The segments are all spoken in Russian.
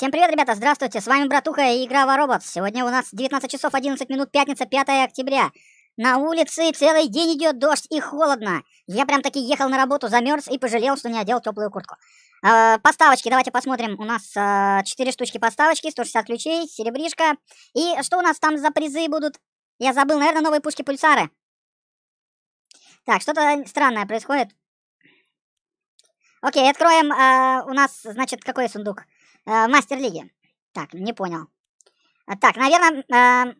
Всем привет, ребята, здравствуйте, с вами Братуха и Игра Воробот. Сегодня у нас 19 часов 11 минут, пятница, 5 октября. На улице целый день идет дождь и холодно. Я прям таки ехал на работу, замерз и пожалел, что не одел теплую куртку. Э, поставочки, давайте посмотрим. У нас э, а, 4 штучки поставочки, 160 ключей, серебришка. И что у нас там за призы будут? Я забыл, наверное, новые пушки-пульсары. Так, что-то странное происходит. Окей, откроем. Э, у нас, значит, какой сундук? Э, мастер лиги. Так, не понял. Э, так, наверное, э,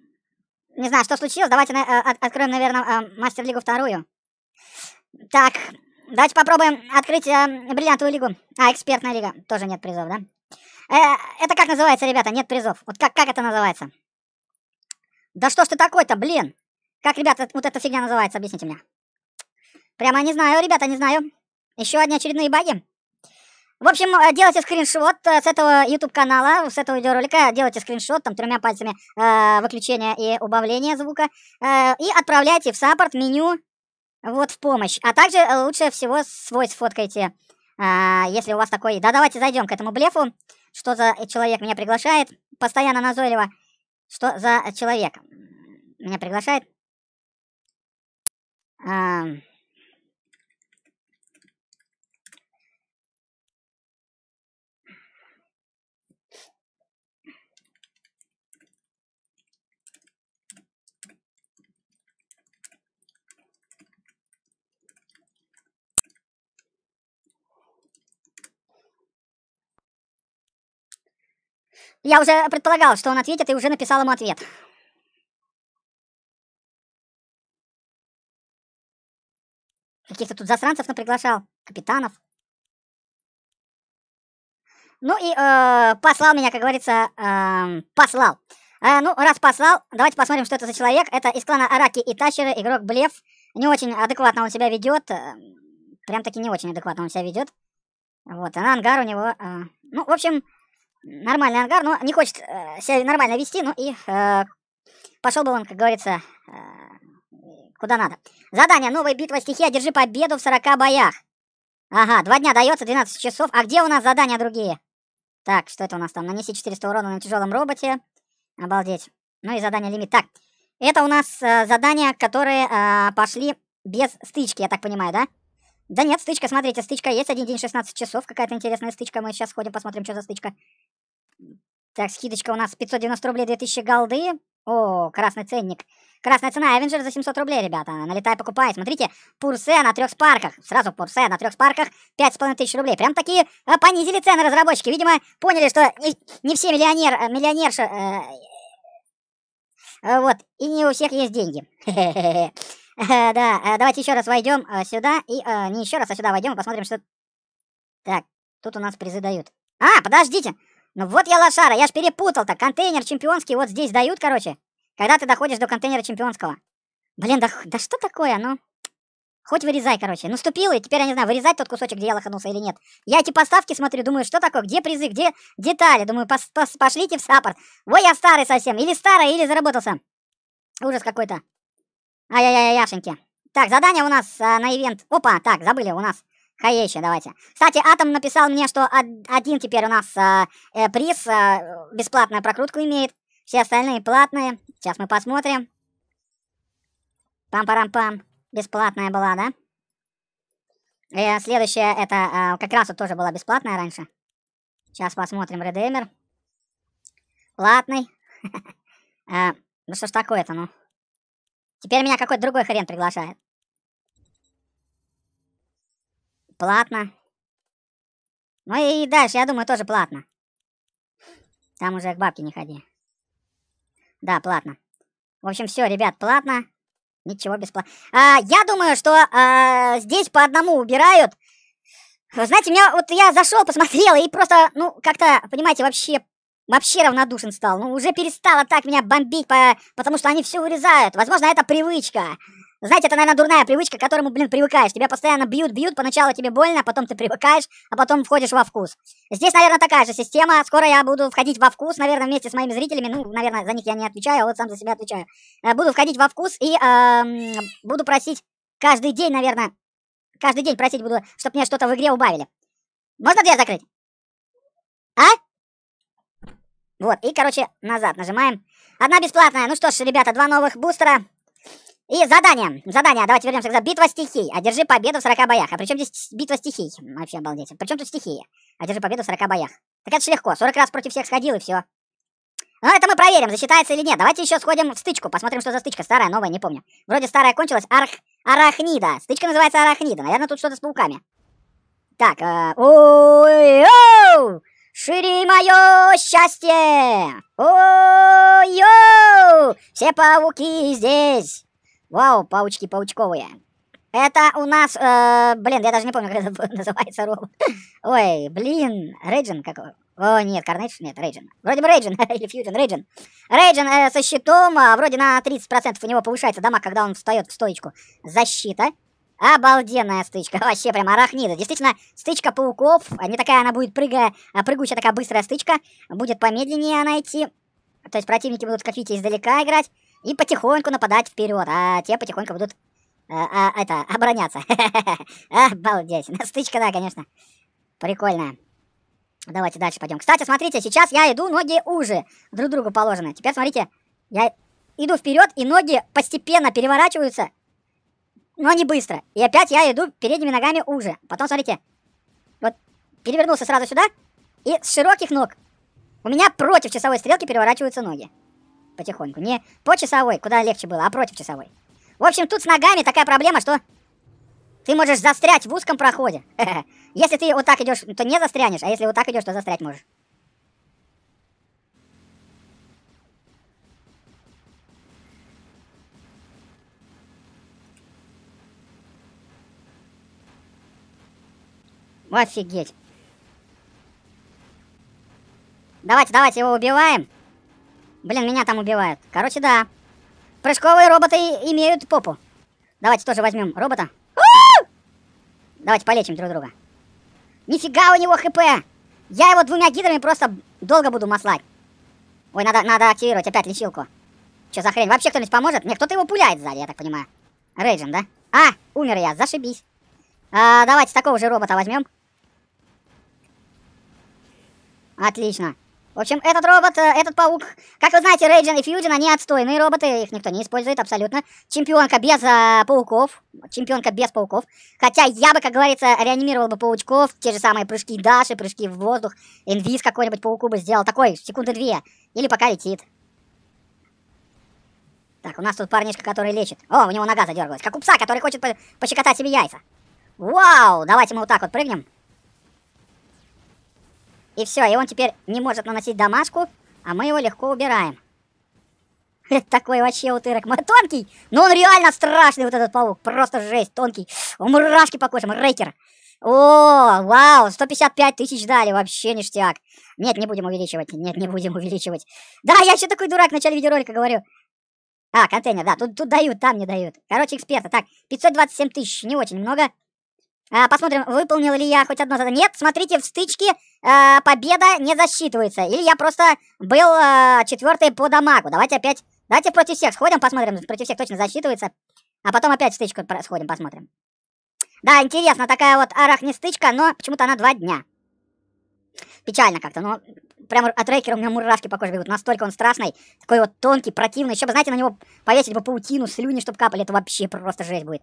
не знаю, что случилось. Давайте э, откроем, наверное, э, мастер лигу вторую. Так, давайте попробуем открыть э, бриллиантовую лигу. А, экспертная лига. Тоже нет призов, да? Э, это как называется, ребята? Нет призов. Вот как, как это называется? Да что ж ты такой-то, блин? Как, ребята, вот эта фигня называется? Объясните мне. Прямо не знаю, ребята, не знаю. Еще одни очередные баги. В общем, э, делайте скриншот э, с этого YouTube канала, с этого видеоролика, делайте скриншот там тремя пальцами э, выключения и убавления звука э, и отправляйте в саппорт меню вот в помощь. А также э, лучше всего свой сфоткайте, э, если у вас такой... Да, давайте зайдем к этому блефу. Что за человек меня приглашает? Постоянно назойливо. Что за человек меня приглашает? Эм... Я уже предполагал, что он ответит, и уже написал ему ответ. Каких-то тут засранцев наприглашал, капитанов. Ну и э, послал меня, как говорится, э, послал. Э, ну, раз послал, давайте посмотрим, что это за человек. Это из клана Араки и Тащеры, игрок Блев. Не очень адекватно он себя ведет. Э, прям-таки не очень адекватно он себя ведет. Вот, а ангар у него... Э, ну, в общем, нормальный ангар, но не хочет э, себя нормально вести, ну и э, пошел бы он, как говорится, э, куда надо. Задание «Новая битва стихия, держи победу в 40 боях». Ага, два дня дается, 12 часов. А где у нас задания другие? Так, что это у нас там? Нанеси 400 урона на тяжелом роботе. Обалдеть. Ну и задание лимит. Так, это у нас э, задания, которые э, пошли без стычки, я так понимаю, да? Да нет, стычка, смотрите, стычка есть, один день 16 часов, какая-то интересная стычка, мы сейчас сходим, посмотрим, что за стычка. Так, скидочка у нас 590 рублей, 2000 голды. О, красный ценник. Красная цена Эвенджер за 700 рублей, ребята. Налетай, покупай. Смотрите, Пурсе на трех спарках. Сразу Пурсе на трех спарках 5500 рублей. Прям такие э, понизили цены разработчики. Видимо, поняли, что не все миллионер, э, миллионерши... Э, э, вот, и не у всех есть деньги. Да, давайте еще раз войдем сюда. И не еще раз, а сюда войдем и посмотрим, что... Так, тут у нас призы дают. А, подождите. Ну вот я лошара, я ж перепутал-то. Контейнер чемпионский вот здесь дают, короче. Когда ты доходишь до контейнера чемпионского. Блин, да, да что такое, ну? Хоть вырезай, короче. Ну, ступил, и теперь я не знаю, вырезать тот кусочек, где я лоханулся или нет. Я эти поставки смотрю, думаю, что такое, где призы, где детали. Думаю, пос пос пошлите в саппорт. Ой, я старый совсем. Или старый, или заработался. Ужас какой-то. Ай-яй-яй-яшеньки. Так, задание у нас а, на ивент. Опа, так, забыли у нас. Хаещи, давайте. Кстати, Атом написал мне, что один теперь у нас а, э, приз, э, бесплатную прокрутку имеет. Все остальные платные. Сейчас мы посмотрим. Пам-парам-пам. Бесплатная была, да? И э, следующая, это э, как раз вот тоже была бесплатная раньше. Сейчас посмотрим Редемер. Платный. Ну что ж такое-то, ну. Теперь меня какой-то другой хрен приглашает. Платно. Ну и дальше, я думаю, тоже платно. Там уже к бабке не ходи. Да, платно. В общем, все, ребят, платно. Ничего бесплатно. А, я думаю, что а, здесь по одному убирают. Вы знаете, меня вот я зашел, посмотрел и просто, ну, как-то, понимаете, вообще вообще равнодушен стал. Ну, уже перестало так меня бомбить, по, потому что они все вырезают. Возможно, это привычка. Знаете, это, наверное, дурная привычка, к которому, блин, привыкаешь. Тебя постоянно бьют, бьют, поначалу тебе больно, а потом ты привыкаешь, а потом входишь во вкус. Здесь, наверное, такая же система. Скоро я буду входить во вкус, наверное, вместе с моими зрителями. Ну, наверное, за них я не отвечаю, а вот сам за себя отвечаю. Э, буду входить во вкус и э, буду просить каждый день, наверное, каждый день просить буду, чтобы мне что-то в игре убавили. Можно дверь закрыть? А? Вот, и, короче, назад нажимаем. Одна бесплатная. Ну что ж, ребята, два новых бустера. И задание. Задание. Давайте вернемся к битва стихий. Одержи победу в 40 боях. А причем здесь битва стихий? Вообще обалдеть. Причем тут стихия? Одержи победу в 40 боях. Так это же легко. 40 раз против всех сходил и все. Но ну, это мы проверим, засчитается или нет. Давайте еще сходим в стычку, посмотрим, что за стычка. Старая, новая, не помню. Вроде старая кончилась. Арх... Арахнида. Стычка называется Арахнида. Наверное, тут что-то с пауками. Так, э... ой -оу! Шири мое счастье! Ой-оу! Все пауки здесь! Вау, паучки паучковые. Это у нас, э, блин, я даже не помню, как это называется робот. Ой, блин, Рейджин какой. О, нет, Карнейдж, нет, Рейджин. Вроде бы Рейджин, или Фьюжин, Рейджин. Рейджин э, со щитом, э, вроде на 30% у него повышается дамаг, когда он встает в стоечку. Защита. Обалденная стычка, вообще прям арахнида. Действительно, стычка пауков, а не такая она будет прыгая, а прыгучая такая быстрая стычка. Будет помедленнее она идти. То есть противники будут в кофите издалека играть и потихоньку нападать вперед, а те потихоньку будут а, а, это, обороняться. Обалдеть. Ну, стычка, да, конечно. Прикольная. Давайте дальше пойдем. Кстати, смотрите, сейчас я иду, ноги уже друг другу положены. Теперь смотрите, я иду вперед, и ноги постепенно переворачиваются, но не быстро. И опять я иду передними ногами уже. Потом, смотрите, вот перевернулся сразу сюда, и с широких ног у меня против часовой стрелки переворачиваются ноги потихоньку. Не по часовой, куда легче было, а против часовой. В общем, тут с ногами такая проблема, что ты можешь застрять в узком проходе. Если ты вот так идешь, то не застрянешь, а если вот так идешь, то застрять можешь. Офигеть. Давайте, давайте его убиваем. Блин, меня там убивают. Короче, да. Прыжковые роботы имеют попу. Давайте тоже возьмем робота. Давайте полечим друг друга. Нифига у него хп. Я его двумя гидрами просто долго буду маслать. Ой, надо, надо активировать опять лечилку. Что за хрень? Вообще кто-нибудь поможет? Нет, кто-то его пуляет сзади, я так понимаю. Рейджин, да? А, умер я, зашибись. А, давайте такого же робота возьмем. Отлично. В общем, этот робот, э, этот паук. Как вы знаете, Рейджин и Фьюдин, они отстойные роботы, их никто не использует абсолютно. Чемпионка без э, пауков, чемпионка без пауков. Хотя я бы, как говорится, реанимировал бы паучков, те же самые прыжки Даши, прыжки в воздух. Инвиз какой-нибудь пауку бы сделал, такой, секунды две. Или пока летит. Так, у нас тут парнишка, который лечит. О, у него нога задергалась, как у пса, который хочет по пощекотать себе яйца. Вау, давайте мы вот так вот прыгнем. И все, и он теперь не может наносить домашку, а мы его легко убираем. Это такой вообще утырок. тонкий, но он реально страшный, вот этот паук. Просто жесть, тонкий. Мурашки по коже, рейкер. О, вау, 155 тысяч дали, вообще ништяк. Нет, не будем увеличивать, нет, не будем увеличивать. Да, я еще такой дурак в начале видеоролика говорю. А, контейнер, да, тут, тут дают, там не дают. Короче, эксперта. Так, 527 тысяч, не очень много. Э, посмотрим, выполнил ли я хоть одно задание. Нет, смотрите, в стычке э, победа не засчитывается. Или я просто был э, четвертый по дамагу. Давайте опять... Давайте против всех сходим, посмотрим. Против всех точно засчитывается. А потом опять в стычку сходим, посмотрим. Да, интересно, такая вот арахнестычка, но почему-то она два дня. Печально как-то, но прямо от Рейкера у меня мурашки по коже бегут. Настолько он страшный, такой вот тонкий, противный. Еще бы, знаете, на него повесить бы паутину, слюни, чтобы капали. Это вообще просто жесть будет.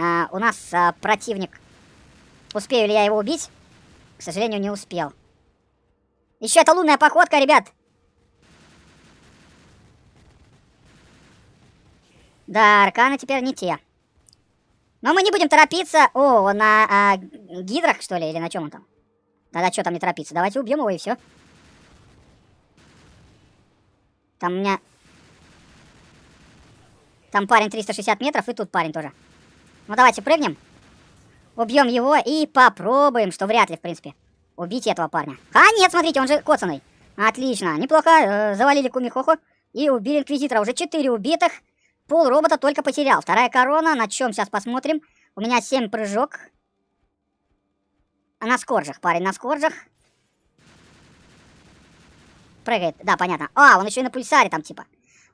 А, у нас а, противник. Успею ли я его убить? К сожалению, не успел. Еще это лунная походка, ребят. Да, арканы теперь не те. Но мы не будем торопиться. О, он на э, гидрах, что ли, или на чем он там? Тогда что там не торопиться? Давайте убьем его и все. Там у меня... Там парень 360 метров, и тут парень тоже. Ну давайте прыгнем. Убьем его и попробуем, что вряд ли, в принципе, убить этого парня. А нет, смотрите, он же коцаный. Отлично, неплохо. Э, завалили Кумихоху и убили Инквизитора. Уже 4 убитых. Пол робота только потерял. Вторая корона, на чем сейчас посмотрим. У меня 7 прыжок. На скоржах, парень, на скоржах. Прыгает, да, понятно. А, он еще и на пульсаре там, типа.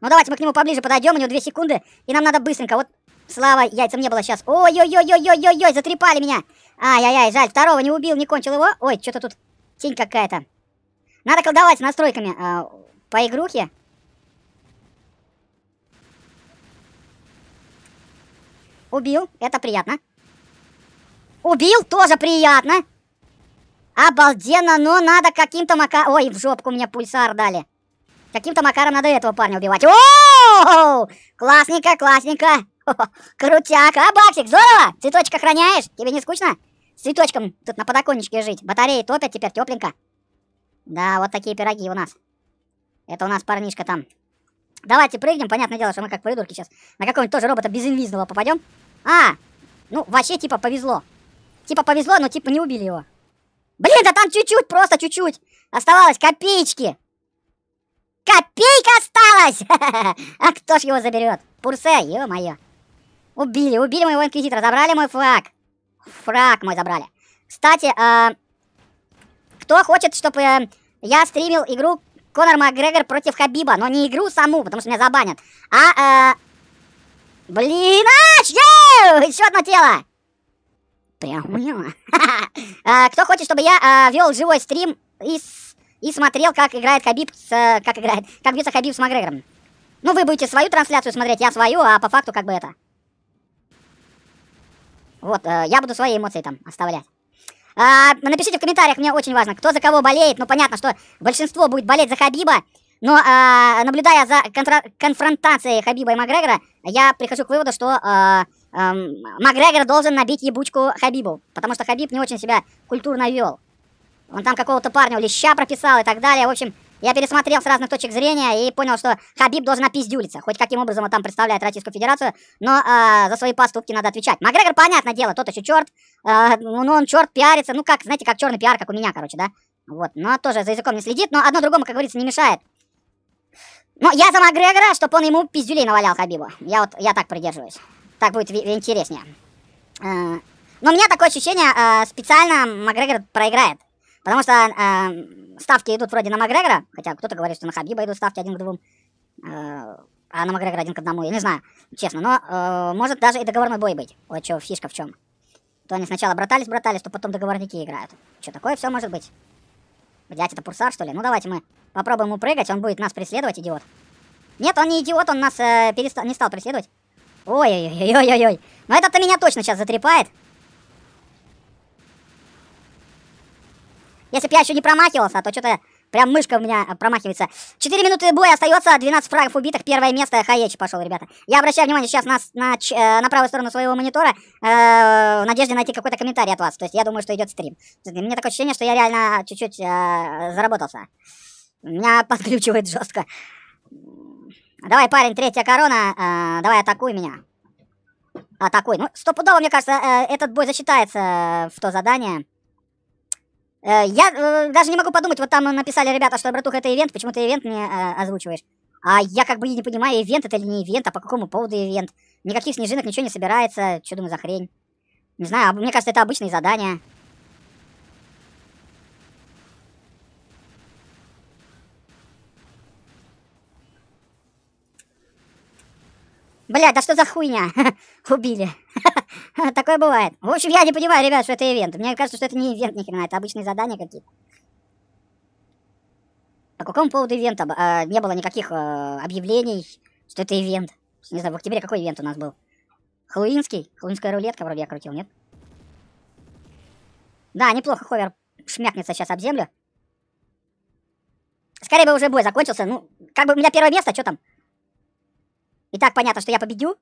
Ну, давайте мы к нему поближе подойдем, у него 2 секунды, и нам надо быстренько. Вот Слава, яйцам не было сейчас. Ой-ой-ой-ой-ой-ой, затрепали меня. Ай-яй-яй, жаль, второго не убил, не кончил его. Ой, что-то тут тень какая-то. Надо колдовать с настройками а, по игрухе. Убил, это приятно. Убил, тоже приятно. Обалденно, но надо каким-то мака... Ой, в жопку мне пульсар дали. Каким-то макаром надо этого парня убивать. О, классненько, классненько. Крутяк, а, Баксик, здорово! Цветочек охраняешь? Тебе не скучно? С цветочком тут на подоконничке жить. Батареи топят теперь, тепленько. Да, вот такие пироги у нас. Это у нас парнишка там. Давайте прыгнем. Понятное дело, что мы как придурки сейчас на какого-нибудь тоже робота без инвизного попадем. А, ну вообще типа повезло. Типа повезло, но типа не убили его. Блин, да там чуть-чуть, просто чуть-чуть. Оставалось копеечки. Копейка осталась! А кто ж его заберет? Пурсе, ё-моё. Убили, убили моего инквизитора, забрали мой флаг. Фраг мой забрали. Кстати, э, кто хочет, чтобы э, я стримил игру Конор Макгрегор против Хабиба, но не игру саму, потому что меня забанят, а... Э, блин, а, еще одно тело! Прям мило. А, кто хочет, чтобы я э, вел живой стрим из и смотрел, как играет Хабиб с... как играет, как бьется Хабиб с Макгрегором. Ну, вы будете свою трансляцию смотреть, я свою, а по факту как бы это. Вот, э, я буду свои эмоции там оставлять. А, напишите в комментариях, мне очень важно, кто за кого болеет. Ну, понятно, что большинство будет болеть за Хабиба, но а, наблюдая за конфронтацией Хабиба и Макгрегора, я прихожу к выводу, что а, а, Макгрегор должен набить ебучку Хабибу, потому что Хабиб не очень себя культурно вел. Он там какого-то парня леща прописал и так далее. В общем, я пересмотрел с разных точек зрения и понял, что Хабиб должен опиздюлиться. Хоть каким образом он там представляет Российскую Федерацию, но э, за свои поступки надо отвечать. Макгрегор, понятное дело, тот еще черт. Э, ну, он черт пиарится. Ну, как, знаете, как черный пиар, как у меня, короче, да? Вот, но тоже за языком не следит, но одно другому, как говорится, не мешает. Но я за Макгрегора, чтобы он ему пиздюлей навалял Хабибу. Я вот, я так придерживаюсь. Так будет интереснее. Э, но у меня такое ощущение, э, специально Макгрегор проиграет. Потому что э, ставки идут вроде на Макгрегора, хотя кто-то говорит, что на Хабиба идут ставки один к двум, э, а на Макгрегора один к одному, я не знаю, честно. Но э, может даже и договорной бой быть. Вот что, фишка в чем. То они сначала братались-братались, то потом договорники играют. Что такое все может быть? Блять, это Пурсар, что ли? Ну давайте мы попробуем упрыгать, он будет нас преследовать, идиот. Нет, он не идиот, он нас э, перестал, не стал преследовать. Ой-ой-ой-ой-ой-ой. Но этот-то меня точно сейчас затрепает. Если бы я еще не промахивался, а то что-то прям мышка у меня а, промахивается. 4 минуты боя остается, 12 фрагов убитых, первое место, Хаечи пошел, ребята. Я обращаю внимание сейчас на, на, э, на правую сторону своего монитора, э, в надежде найти какой-то комментарий от вас. То есть я думаю, что идет стрим. Мне такое ощущение, что я реально а, чуть-чуть э, заработался. Меня подключивает жестко. Давай, парень, третья корона, э, давай атакуй меня. Атакуй. Ну, стопудово, мне кажется, э, этот бой зачитается э, в то задание. Э, я э, даже не могу подумать, вот там написали ребята, что, братуха, это ивент, почему ты ивент не э, озвучиваешь? А я как бы не понимаю, ивент это или не ивент, а по какому поводу ивент. Никаких снежинок, ничего не собирается. Что думаю за хрень? Не знаю, а мне кажется, это обычные задания. Бля, да что за хуйня? Убили. Такое бывает. В общем, я не понимаю, ребят, что это ивент. Мне кажется, что это не ивент ни хрена, это обычные задания какие-то. По какому поводу ивента э, не было никаких э, объявлений, что это ивент? Не знаю, в октябре какой ивент у нас был? Хэллоуинский? Хэллоуинская рулетка вроде я крутил, нет? Да, неплохо ховер шмякнется сейчас об землю. Скорее бы уже бой закончился. Ну, как бы у меня первое место, а что там? И так понятно, что я победю.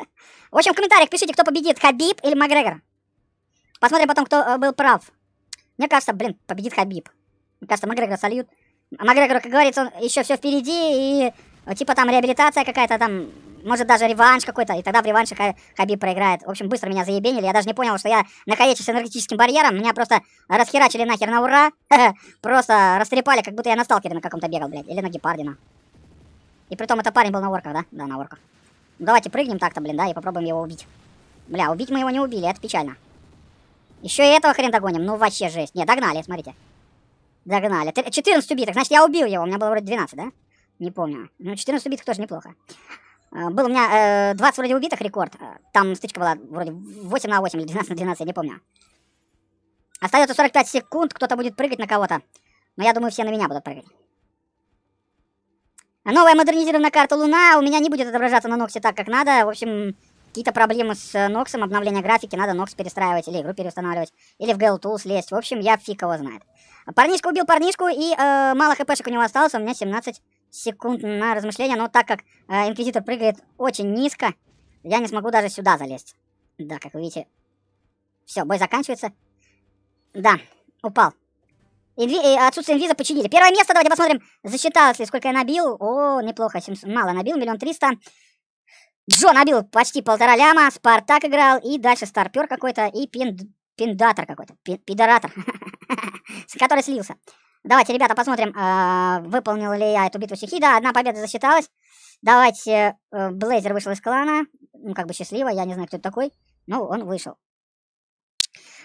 В общем, в комментариях пишите, кто победит, Хабиб или Макгрегор. Посмотрим потом, кто э, был прав. Мне кажется, блин, победит Хабиб. Мне кажется, Макгрегора сольют. А Макгрегору, как говорится, он еще все впереди, и э, типа там реабилитация какая-то там, может даже реванш какой-то, и тогда в реванше Хабиб проиграет. В общем, быстро меня заебенили, я даже не понял, что я находящийся с энергетическим барьером, меня просто расхерачили нахер на ура, просто растрепали, как будто я на сталкере на каком-то бегал, блядь, или на гепардина. И притом это парень был на орках, да? Да, на орках. Давайте прыгнем так-то, блин, да, и попробуем его убить. Бля, убить мы его не убили, это печально. Еще и этого хрен догоним, ну вообще жесть. Не, догнали, смотрите. Догнали. 14 убитых, значит, я убил его, у меня было вроде 12, да? Не помню. Ну, 14 убитых тоже неплохо. А, был у меня э, 20 вроде убитых рекорд. А, там стычка была вроде 8 на 8 или 12 на 12, я не помню. Остается 45 секунд, кто-то будет прыгать на кого-то. Но я думаю, все на меня будут прыгать. А новая модернизированная карта Луна у меня не будет отображаться на Ноксе так, как надо. В общем, какие-то проблемы с э, Ноксом, обновление графики, надо Нокс перестраивать или игру переустанавливать, или в GL Tools лезть. В общем, я фиг его знает. Парнишка убил парнишку, и э, мало хпшек у него осталось, у меня 17 секунд на размышление, но так как э, Инквизитор прыгает очень низко, я не смогу даже сюда залезть. Да, как вы видите, все, бой заканчивается. Да, упал. Инви... Э, отсутствие инвиза починили. Первое место, давайте посмотрим, засчиталось ли, сколько я набил. О, неплохо, 700... мало набил, миллион триста. Джо набил почти полтора ляма, Спартак играл, и дальше Старпер какой-то, и пин... Пиндатор какой-то, пин... пидоратор, с который слился. Давайте, ребята, посмотрим, а, выполнил ли я эту битву стихи. Да, одна победа засчиталась. Давайте, э, Блейзер вышел из клана, ну, как бы счастливо, я не знаю, кто это такой, но он вышел.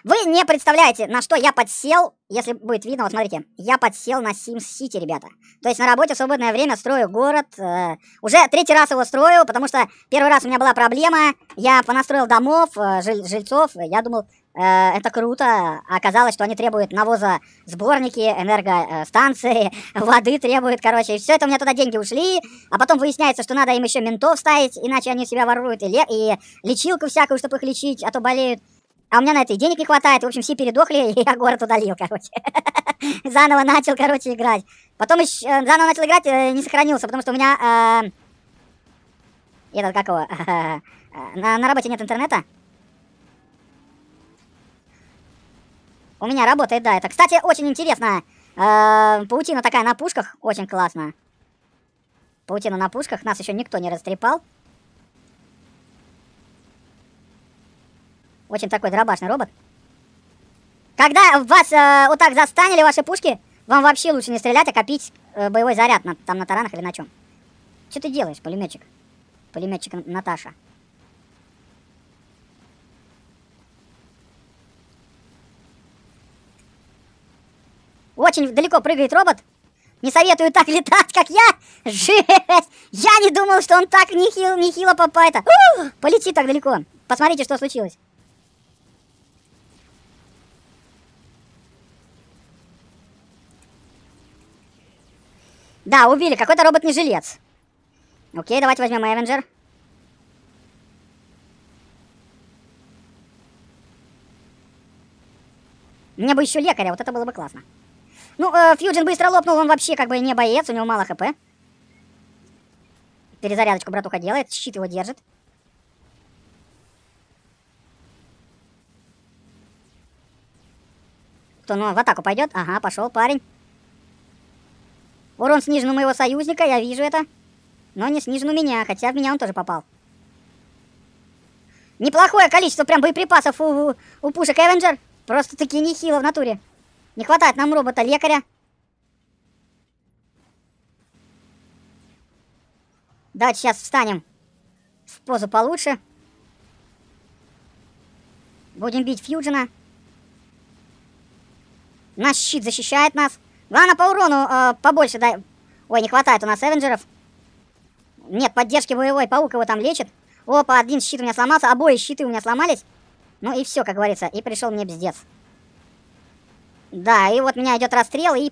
Вы не представляете, на что я подсел, если будет видно, вот смотрите, я подсел на Sims City, ребята. То есть на работе в свободное время строю город, э, уже третий раз его строю, потому что первый раз у меня была проблема, я понастроил домов, э, жиль, жильцов, я думал, э, это круто, а оказалось, что они требуют навоза сборники, энергостанции, э, воды требуют, короче, и все это у меня туда деньги ушли, а потом выясняется, что надо им еще ментов ставить, иначе они себя воруют, и, ле- и лечилку всякую, чтобы их лечить, а то болеют. А у меня на это и денег не хватает. В общем, все передохли, и я город удалил, короче. Заново начал, короче, играть. Потом еще э, заново начал играть, э, не сохранился, потому что у меня... Э, этот, как его? На, на работе нет интернета. У меня работает, да, это. Кстати, очень интересно. Паутина такая на пушках, очень классно. Паутина на пушках, нас еще никто не растрепал. Очень такой дробашный робот. Когда вас э, вот так застанили ваши пушки, вам вообще лучше не стрелять, а копить э, боевой заряд на, там на таранах или на чем. Что ты делаешь, пулеметчик? Пулеметчик Наташа. Очень далеко прыгает робот. Не советую так летать, как я. Жесть! Я не думал, что он так нехило, нехило попает. Полети так далеко. Посмотрите, что случилось. Да, убили. Какой-то робот не жилец. Окей, давайте возьмем Эвенджер. Мне бы еще лекаря, вот это было бы классно. Ну, э, Фьюджин быстро лопнул, он вообще как бы не боец, у него мало хп. Перезарядочку братуха делает, щит его держит. Кто, ну, в атаку пойдет? Ага, пошел парень. Урон снижен у моего союзника, я вижу это. Но не снижен у меня, хотя в меня он тоже попал. Неплохое количество прям боеприпасов у, у пушек Эвенджер. Просто такие нехило в натуре. Не хватает нам робота-лекаря. Давайте сейчас встанем в позу получше. Будем бить Фьюджина. Наш щит защищает нас. Главное ну, по урону э, побольше дай. Ой, не хватает у нас эвенджеров. Нет, поддержки боевой, паук его там лечит. Опа, один щит у меня сломался, обои щиты у меня сломались. Ну и все, как говорится, и пришел мне бздец. Да, и вот меня идет расстрел, и...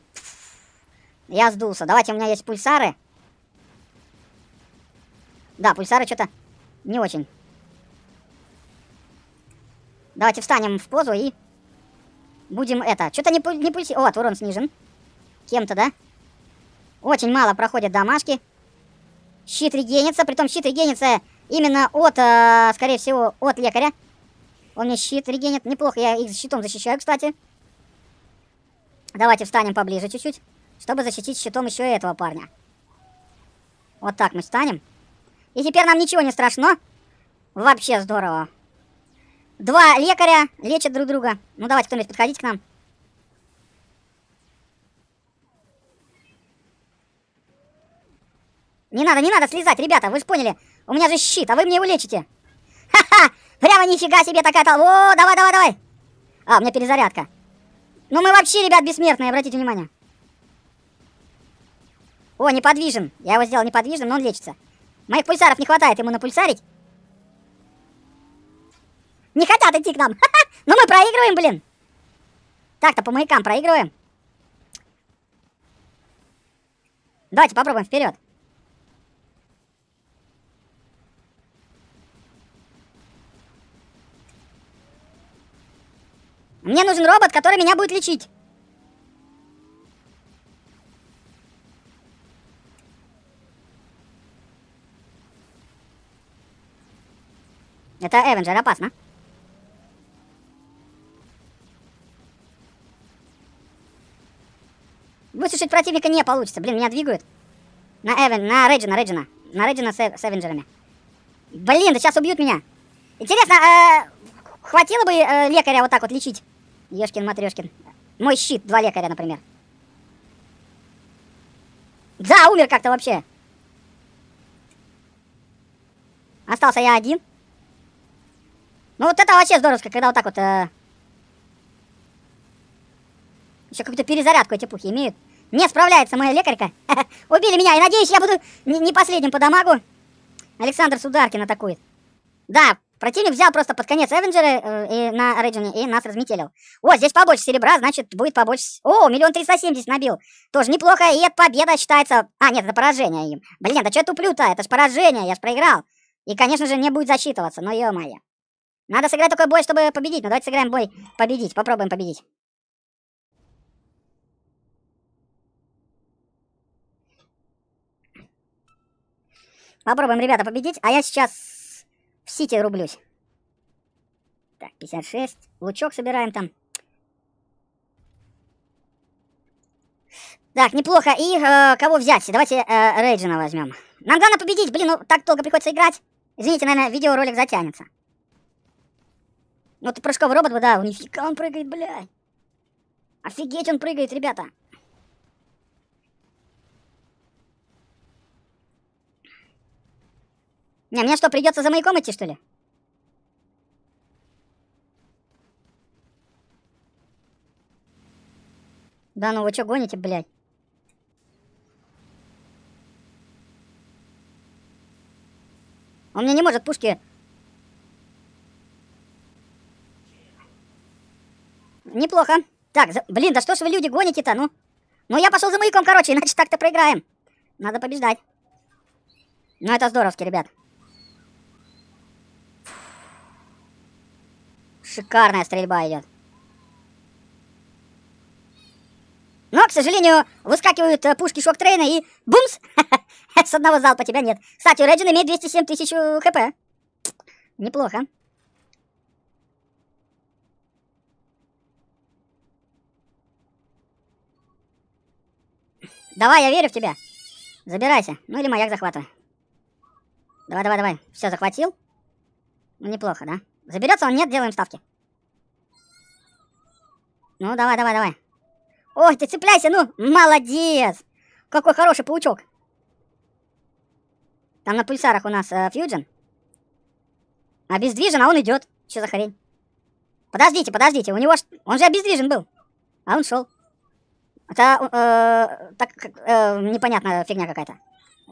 Я сдулся. Давайте, у меня есть пульсары. Да, пульсары что-то не очень. Давайте встанем в позу и будем это. Что-то не, пуль... не пульси... Вот, урон снижен кем-то, да? Очень мало проходят домашки. Щит регенится, притом щит регенится именно от, э, скорее всего, от лекаря. Он мне щит регенит. Неплохо, я их щитом защищаю, кстати. Давайте встанем поближе чуть-чуть, чтобы защитить щитом еще и этого парня. Вот так мы встанем. И теперь нам ничего не страшно. Вообще здорово. Два лекаря лечат друг друга. Ну, давайте кто-нибудь подходите к нам. Не надо, не надо слезать, ребята, вы же поняли. У меня же щит, а вы мне его лечите. Ха-ха, прямо нифига себе такая толпа. О, давай, давай, давай. А, у меня перезарядка. Ну мы вообще, ребят, бессмертные, обратите внимание. О, неподвижен. Я его сделал неподвижным, но он лечится. Моих пульсаров не хватает ему напульсарить. Не хотят идти к нам. Но ну мы проигрываем, блин. Так-то по маякам проигрываем. Давайте попробуем вперед. Мне нужен робот, который меня будет лечить. Это Эвенджер, опасно. Высушить противника не получится. Блин, меня двигают. На Эвен, на Реджина, Реджина. На Реджина с, с Эвенджерами. Блин, да сейчас убьют меня. Интересно, э, хватило бы э, лекаря вот так вот лечить? Ешкин матрешкин. Мой щит, два лекаря, например. Да, умер как-то вообще. Остался я один. Ну вот это вообще здорово, когда вот так вот... Э... Еще какую-то перезарядку эти пухи имеют. Не справляется моя лекарька. Убили меня, и надеюсь, я буду не последним по дамагу. Александр Сударкин атакует. Да, Противник взял просто под конец Эвенджера э, и на Ориджине и нас разметелил. О, здесь побольше серебра, значит, будет побольше... О, миллион триста семьдесят набил. Тоже неплохо, и это победа считается... А, нет, это поражение им. Блин, да что я туплю-то? Это ж поражение, я ж проиграл. И, конечно же, не будет зачитываться, но ё-моё. Надо сыграть такой бой, чтобы победить. Ну, давайте сыграем бой победить, попробуем победить. Попробуем, ребята, победить. А я сейчас в Сити рублюсь. Так, 56. Лучок собираем там. Так, неплохо. И э, кого взять? Давайте э, Рейджина возьмем. Нам главное победить. Блин, ну так долго приходится играть. Извините, наверное, видеоролик затянется. Ну, ты прыжковый робот, да, у нифига он прыгает, блядь. Офигеть он прыгает, ребята. Не, а мне что, придется за маяком идти, что ли? Да ну вы что гоните, блядь? Он мне не может пушки... Неплохо. Так, за... блин, да что ж вы люди гоните-то, ну? Ну я пошел за маяком, короче, иначе так-то проиграем. Надо побеждать. Ну это здоровски, ребят. шикарная стрельба идет. Но, к сожалению, выскакивают э, пушки шок-трейна и бумс! С одного залпа тебя нет. Кстати, Реджин имеет 207 тысяч э, хп. Неплохо. Давай, я верю в тебя. Забирайся. Ну или маяк захватывай. Давай, давай, давай. Все, захватил. Ну, неплохо, да? Заберется он? Нет, делаем ставки. Ну, давай, давай, давай. Ой, ты цепляйся, ну, молодец. Какой хороший паучок. Там на пульсарах у нас э, фьюджен. Обездвижен, а он идет. Что за хрень? Подождите, подождите, у него ж... Он же обездвижен был. А он шел. Это, э, так, э, непонятная фигня какая-то.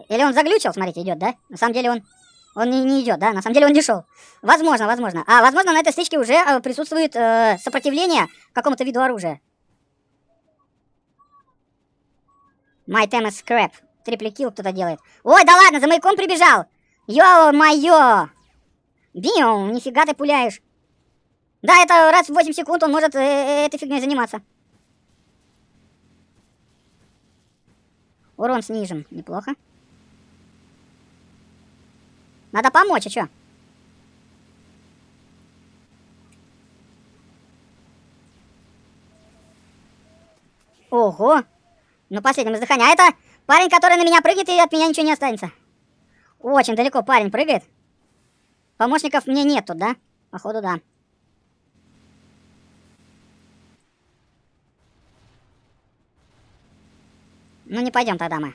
Или он заглючил, смотрите, идет, да? На самом деле он он не, не идет, да? На самом деле он не шел. Возможно, возможно. А, возможно, на этой стычке уже э, присутствует э, сопротивление какому-то виду оружия. My time is crap. Трипликил кто-то делает. Ой, да ладно, за маяком прибежал. Ё-моё. Бим, нифига ты пуляешь. Да, это раз в 8 секунд он может э, э, этой фигней заниматься. Урон снижен. Неплохо. Надо помочь, а чё? Ого! Ну последним издыхании. А это парень, который на меня прыгнет, и от меня ничего не останется. Очень далеко парень прыгает. Помощников мне нету, да? Походу, да. Ну не пойдем тогда мы.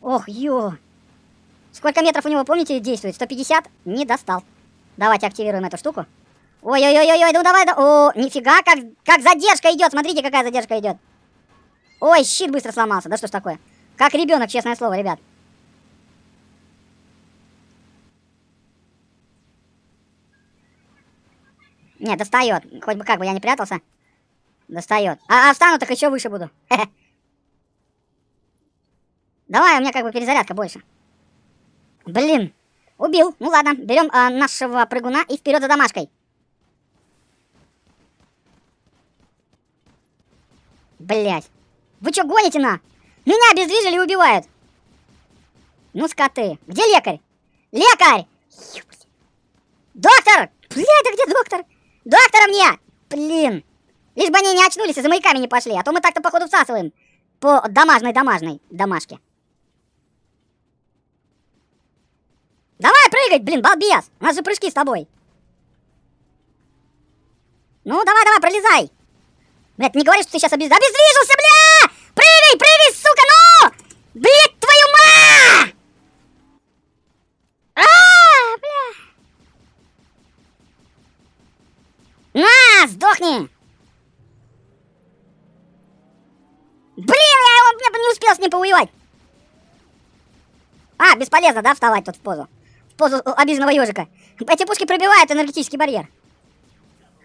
Ох, ё. Сколько метров у него, помните, действует? 150? Не достал. Давайте активируем эту штуку. Ой-ой-ой-ой, ну давай, да. О, нифига, как, как задержка идет. Смотрите, какая задержка идет. Ой, щит быстро сломался. Да что ж такое? Как ребенок, честное слово, ребят. Не, достает. Хоть бы как бы я не прятался. Достает. А, а встану, так еще выше буду. Давай, у меня как бы перезарядка больше. Блин. Убил. Ну ладно, берем э, нашего прыгуна и вперед за домашкой. Блять. Вы что гоните на? Меня обездвижили и убивают. Ну, скоты. Где лекарь? Лекарь! Доктор! Блядь, а где доктор? Доктора мне! Блин. Лишь бы они не очнулись и за маяками не пошли, а то мы так-то, походу, всасываем. По домашной-домашной домашке. Давай прыгать, блин, балбес. У нас же прыжки с тобой. Ну, давай, давай, пролезай. Блядь, не говори, что ты сейчас обез... обездвижился, бля! Прыгай, прыгай, сука, ну! Блядь, твою мать! А, бля! На, сдохни! Блин, я его я не успел с ним повоевать. А, бесполезно, да, вставать тут в позу? позу обиженного ежика. Эти пушки пробивают энергетический барьер.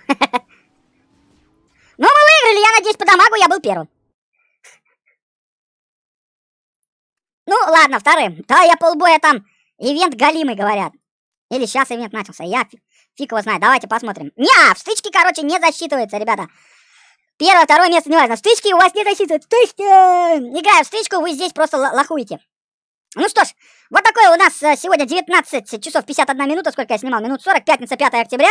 Ну, мы выиграли, я надеюсь, по дамагу я был первым. Ну, ладно, вторым. Да, я полбоя там. Ивент галимый, говорят. Или сейчас ивент начался. Я фиг его знаю. Давайте посмотрим. Не, в а, стычке, короче, не засчитывается, ребята. Первое, второе место, неважно. В стычке у вас не засчитывается. Стычки! Играя в стычку, вы здесь просто лохуете. Ну что ж, вот такое у нас э, сегодня 19 часов 51 минута, сколько я снимал, минут 40, пятница, 5 октября.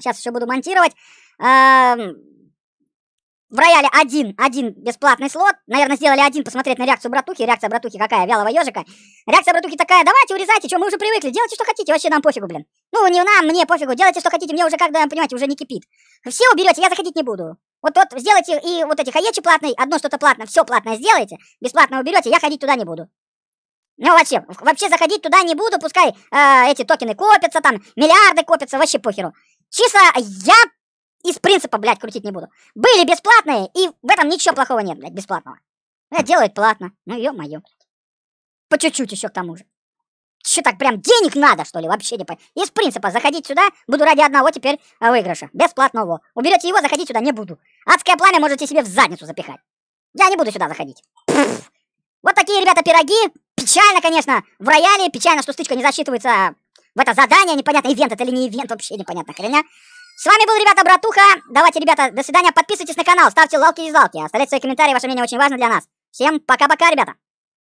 Сейчас еще буду монтировать. Эм, в рояле один, один бесплатный слот. Наверное, сделали один, посмотреть на реакцию братухи. Реакция братухи какая? Вялого ежика. Реакция братухи такая, давайте урезайте, что мы уже привыкли. Делайте, что хотите, вообще нам пофигу, блин. Ну, не нам, мне пофигу. Делайте, что хотите, мне уже, когда, понимаете, уже не кипит. Все уберете, я заходить не буду. Вот, вот сделайте и вот эти хаечи платные, одно что-то платно, все платное сделайте, бесплатно уберете, я ходить туда не буду. Ну вообще, вообще заходить туда не буду, пускай э, эти токены копятся там, миллиарды копятся, вообще похеру. Чисто я из принципа, блядь, крутить не буду. Были бесплатные, и в этом ничего плохого нет, блядь, бесплатного. Блядь, э, делают платно, ну ё-моё, По чуть-чуть еще к тому же. Че так прям денег надо, что ли, вообще не по... Из принципа заходить сюда буду ради одного теперь э, выигрыша, бесплатного. Уберете его, заходить сюда не буду. Адское пламя можете себе в задницу запихать. Я не буду сюда заходить. Пфф. Вот такие, ребята, пироги. Печально, конечно, в рояле. Печально, что стычка не засчитывается в это задание. Непонятно, ивент это или не ивент, вообще непонятно хреня. С вами был, ребята, Братуха. Давайте, ребята, до свидания. Подписывайтесь на канал, ставьте лайки и залки. Оставляйте свои комментарии, ваше мнение очень важно для нас. Всем пока-пока, ребята.